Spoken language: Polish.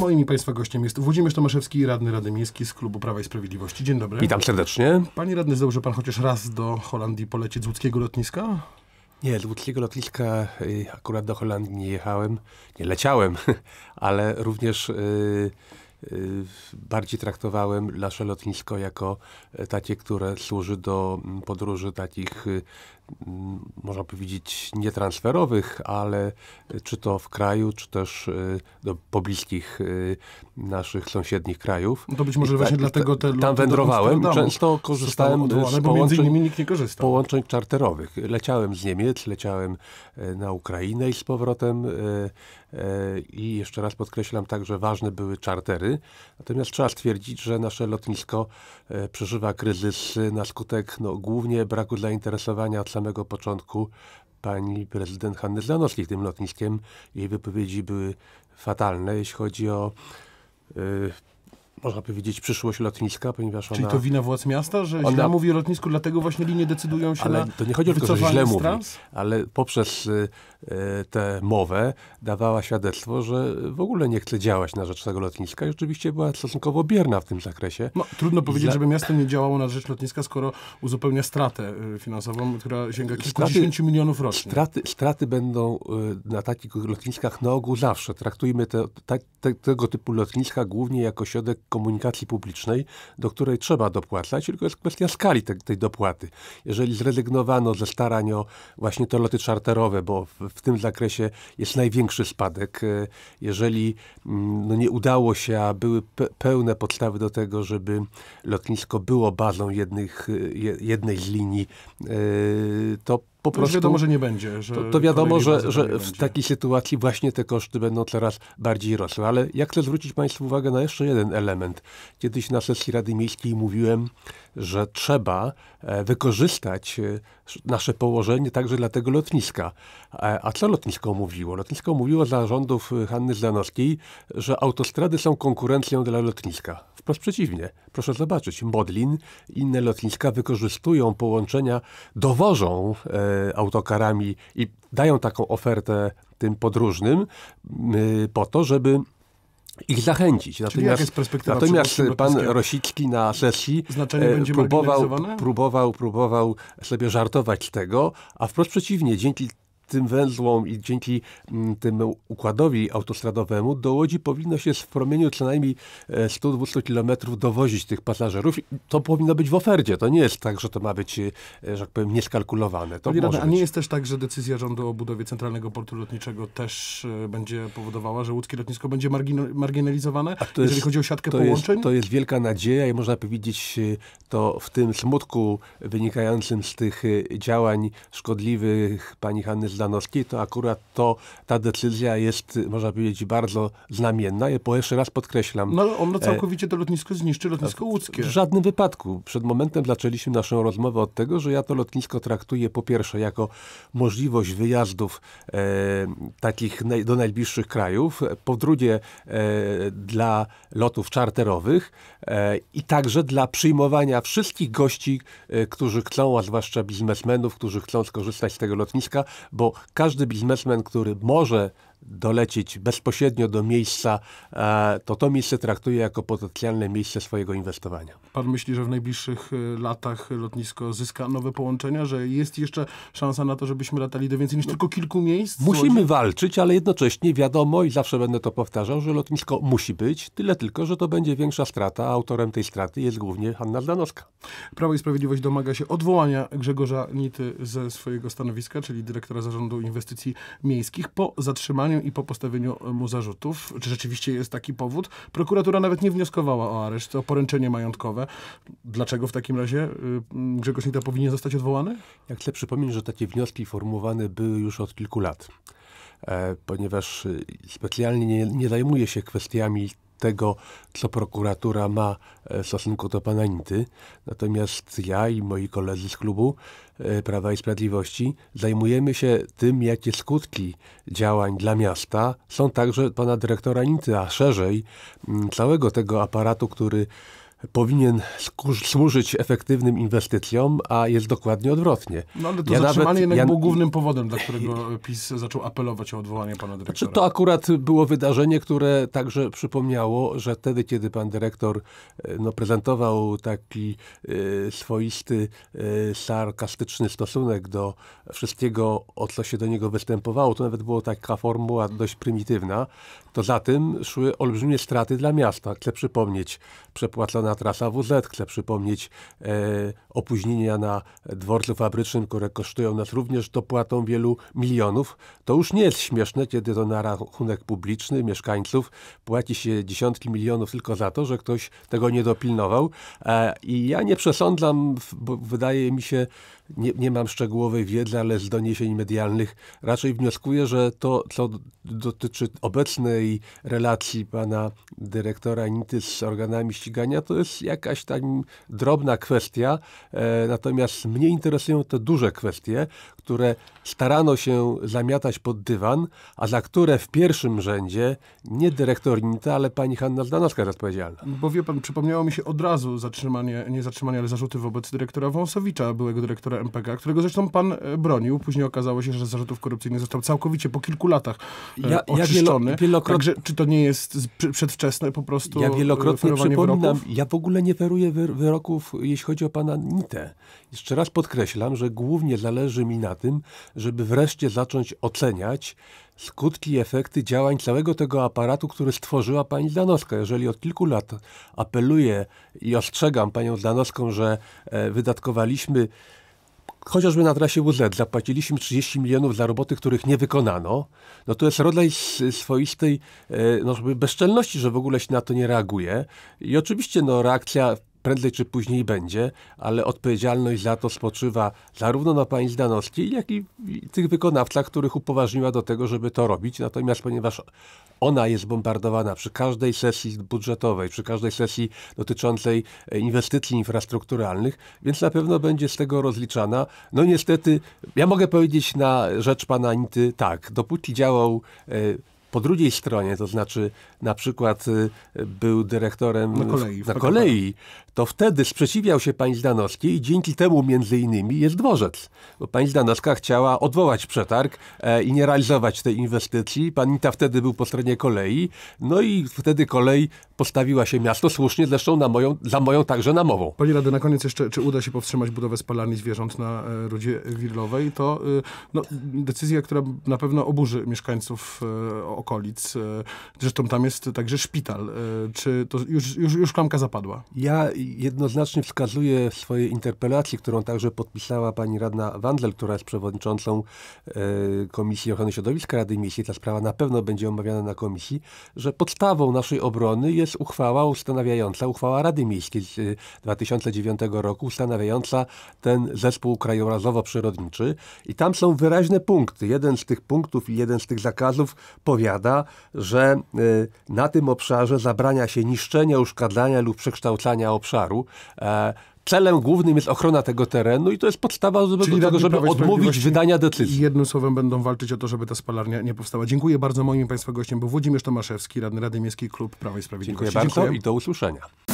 moim i Państwa gościem jest Włodzimierz Tomaszewski, radny Rady Miejskiej z Klubu Prawa i Sprawiedliwości. Dzień dobry. Witam serdecznie. Panie radny, że Pan chociaż raz do Holandii polecieć z łódzkiego lotniska? Nie, z łódzkiego lotniska y, akurat do Holandii nie jechałem, nie leciałem, ale również... Yy, Y, bardziej traktowałem nasze lotnisko jako e, takie, które służy do mm, podróży takich, y, mm, można powiedzieć, nietransferowych, ale e, czy to w kraju, czy też e, do pobliskich naszych sąsiednich krajów. No to być może I właśnie ta, dlatego te Tam wędrowałem, często korzystałem odwołane, z połączeń, połączeń czarterowych. Leciałem z Niemiec, leciałem na Ukrainę i z powrotem i jeszcze raz podkreślam, także ważne były czartery, Natomiast trzeba stwierdzić, że nasze lotnisko e, przeżywa kryzys na skutek no, głównie braku zainteresowania od samego początku pani prezydent Hanny Zanowskiej tym lotniskiem. Jej wypowiedzi były fatalne, jeśli chodzi o e, można powiedzieć, przyszłość lotniska, ponieważ Czyli ona... Czyli to wina władz miasta, że ona... źle mówi o lotnisku, dlatego właśnie linie decydują się ale na to nie chodzi o to, że źle mówi, ale poprzez y, y, tę mowę dawała świadectwo, że w ogóle nie chce działać na rzecz tego lotniska i oczywiście była stosunkowo bierna w tym zakresie. No, trudno powiedzieć, Dla... żeby miasto nie działało na rzecz lotniska, skoro uzupełnia stratę y, finansową, która sięga kilkudziesięciu straty, milionów rocznie. Straty, straty będą y, na takich lotniskach na ogół zawsze. Traktujmy te, ta, te, tego typu lotniska głównie jako środek komunikacji publicznej, do której trzeba dopłacać, tylko jest kwestia skali te, tej dopłaty. Jeżeli zrezygnowano ze starań o właśnie te loty czarterowe, bo w, w tym zakresie jest największy spadek, e, jeżeli mm, no, nie udało się, a były pe, pełne podstawy do tego, żeby lotnisko było bazą jednych, e, jednej z linii, e, to po prostu... To wiadomo, że nie będzie. Że to, to wiadomo, że, że w takiej sytuacji właśnie te koszty będą coraz bardziej rosły. Ale ja chcę zwrócić Państwu uwagę na jeszcze jeden element. Kiedyś na sesji Rady Miejskiej mówiłem, że trzeba e, wykorzystać e, nasze położenie także dla tego lotniska. E, a co lotnisko mówiło? Lotnisko mówiło za rządów Hanny Zdanowskiej, że autostrady są konkurencją dla lotniska. Wprost przeciwnie. Proszę zobaczyć, Modlin, inne lotniska wykorzystują połączenia, dowożą e, E, autokarami i dają taką ofertę tym podróżnym e, po to, żeby ich zachęcić. Natomiast, natomiast pan Rosicki na sesji e, próbował, próbował, próbował sobie żartować z tego, a wprost przeciwnie, dzięki tym węzłom i dzięki mm, tym układowi autostradowemu do Łodzi powinno się w promieniu co najmniej 100-200 e, kilometrów dowozić tych pasażerów. To powinno być w ofercie. To nie jest tak, że to ma być, e, że tak powiem, nieskalkulowane. To Pani a nie jest też tak, że decyzja rządu o budowie centralnego portu lotniczego też e, będzie powodowała, że łódzkie lotnisko będzie marginalizowane, a to jeżeli jest, chodzi o siatkę to połączeń? Jest, to jest wielka nadzieja i można powiedzieć to w tym smutku wynikającym z tych działań szkodliwych pani Hanny dla to akurat to, ta decyzja jest, można powiedzieć, bardzo znamienna, po jeszcze raz podkreślam. No ale ono e, całkowicie to lotnisko zniszczy, lotnisko łódzkie. W żadnym wypadku. Przed momentem zaczęliśmy naszą rozmowę od tego, że ja to lotnisko traktuję po pierwsze jako możliwość wyjazdów e, takich naj, do najbliższych krajów, po drugie e, dla lotów czarterowych e, i także dla przyjmowania wszystkich gości, e, którzy chcą, a zwłaszcza biznesmenów, którzy chcą skorzystać z tego lotniska, bo każdy biznesmen, który może dolecieć bezpośrednio do miejsca, e, to to miejsce traktuje jako potencjalne miejsce swojego inwestowania. Pan myśli, że w najbliższych e, latach lotnisko zyska nowe połączenia, że jest jeszcze szansa na to, żebyśmy latali do więcej niż tylko kilku miejsc? Musimy walczyć, ale jednocześnie wiadomo i zawsze będę to powtarzał, że lotnisko musi być, tyle tylko, że to będzie większa strata, a autorem tej straty jest głównie Hanna Zdanowska. Prawo i Sprawiedliwość domaga się odwołania Grzegorza Nity ze swojego stanowiska, czyli dyrektora zarządu inwestycji miejskich po zatrzymaniu i po postawieniu e, mu zarzutów. Czy rzeczywiście jest taki powód? Prokuratura nawet nie wnioskowała o areszt, o poręczenie majątkowe. Dlaczego w takim razie y, Grzegorz Nita powinien zostać odwołany? Jak chcę przypomnieć, że takie wnioski formułowane były już od kilku lat e, ponieważ y, specjalnie nie, nie zajmuje się kwestiami tego, co prokuratura ma e, w stosunku do pana Nity, Natomiast ja i moi koledzy z klubu e, Prawa i Sprawiedliwości zajmujemy się tym, jakie skutki działań dla miasta są także pana dyrektora Nity, a szerzej mm, całego tego aparatu, który powinien służyć efektywnym inwestycjom, a jest dokładnie odwrotnie. No ale to ja zatrzymanie nawet, jednak ja... było głównym powodem, dla którego PiS zaczął apelować o odwołanie pana dyrektora. Znaczy, to akurat było wydarzenie, które także przypomniało, że wtedy, kiedy pan dyrektor e, no, prezentował taki y, swoisty, y, sarkastyczny stosunek do wszystkiego, o co się do niego występowało, to nawet była taka formuła dość prymitywna, to za tym szły olbrzymie straty dla miasta. Chcę przypomnieć, przepłacona trasa WZ. Chcę przypomnieć e, opóźnienia na dworcu fabrycznym, które kosztują nas również dopłatą wielu milionów, to już nie jest śmieszne, kiedy to na rachunek publiczny mieszkańców płaci się dziesiątki milionów tylko za to, że ktoś tego nie dopilnował. E, I ja nie przesądzam, bo wydaje mi się, nie, nie mam szczegółowej wiedzy, ale z doniesień medialnych raczej wnioskuję, że to, co dotyczy obecnej relacji pana dyrektora Nity z organami ścigania, to jest jakaś tam drobna kwestia, E, natomiast mnie interesują te duże kwestie, które starano się zamiatać pod dywan, a za które w pierwszym rzędzie nie dyrektor NITA, ale pani Hanna Zdanowska jest odpowiedzialna. Bo wie pan, przypomniało mi się od razu zatrzymanie, nie zatrzymanie, ale zarzuty wobec dyrektora Wąsowicza, byłego dyrektora MPK, którego zresztą pan e, bronił. Później okazało się, że zarzutów korupcyjnych został całkowicie po kilku latach e, ja, oczyszczony. Ja wielokrot... Także czy to nie jest przedwczesne po prostu Ja wielokrotnie przypominam, wyroków? ja w ogóle nie feruję wyroków, jeśli chodzi o pana jeszcze raz podkreślam, że głównie zależy mi na tym, żeby wreszcie zacząć oceniać skutki i efekty działań całego tego aparatu, który stworzyła pani Zdanowska. Jeżeli od kilku lat apeluję i ostrzegam panią Zdanowską, że e, wydatkowaliśmy chociażby na trasie WZ zapłaciliśmy 30 milionów za roboty, których nie wykonano, no to jest rodzaj swoistej e, no, bezczelności, że w ogóle się na to nie reaguje. I oczywiście no, reakcja prędzej czy później będzie, ale odpowiedzialność za to spoczywa zarówno na pani Zdanowskiej, jak i tych wykonawcach, których upoważniła do tego, żeby to robić. Natomiast ponieważ ona jest bombardowana przy każdej sesji budżetowej, przy każdej sesji dotyczącej e, inwestycji infrastrukturalnych, więc na pewno będzie z tego rozliczana. No niestety, ja mogę powiedzieć na rzecz pana Nity tak, dopóki działał e, po drugiej stronie, to znaczy na przykład y, był dyrektorem na kolei, na kolei to wtedy sprzeciwiał się pani Zdanowskiej i dzięki temu między innymi jest dworzec. Bo pani Zdanowska chciała odwołać przetarg e, i nie realizować tej inwestycji. Panita wtedy był po stronie kolei, no i wtedy kolej postawiła się miasto, słusznie zresztą na moją, za moją także namową. Panie Rady, na koniec jeszcze, czy uda się powstrzymać budowę spalarni zwierząt na e, Rudzie Wirlowej? To e, no, decyzja, która na pewno oburzy mieszkańców e, okolic. Zresztą tam jest także szpital. Czy to już, już, już klamka zapadła? Ja jednoznacznie wskazuję w swojej interpelacji, którą także podpisała pani radna Wandel, która jest przewodniczącą Komisji Ochrony Środowiska Rady Miejskiej. Ta sprawa na pewno będzie omawiana na komisji, że podstawą naszej obrony jest jest uchwała ustanawiająca, uchwała Rady Miejskiej z 2009 y, roku, ustanawiająca ten zespół krajobrazowo-przyrodniczy. I tam są wyraźne punkty. Jeden z tych punktów i jeden z tych zakazów powiada, że y, na tym obszarze zabrania się niszczenia, uszkadzania lub przekształcania obszaru. E, celem głównym jest ochrona tego terenu i to jest podstawa do Czyli tego, żeby odmówić wydania decyzji. Jednym słowem będą walczyć o to, żeby ta spalarnia nie powstała. Dziękuję bardzo. Moim Państwa gościem był Włodzimierz Tomaszewski, radny Rady Miejskiej Klub Prawa i Sprawiedliwości. Dziękuję bardzo Dziękuję. i do usłyszenia.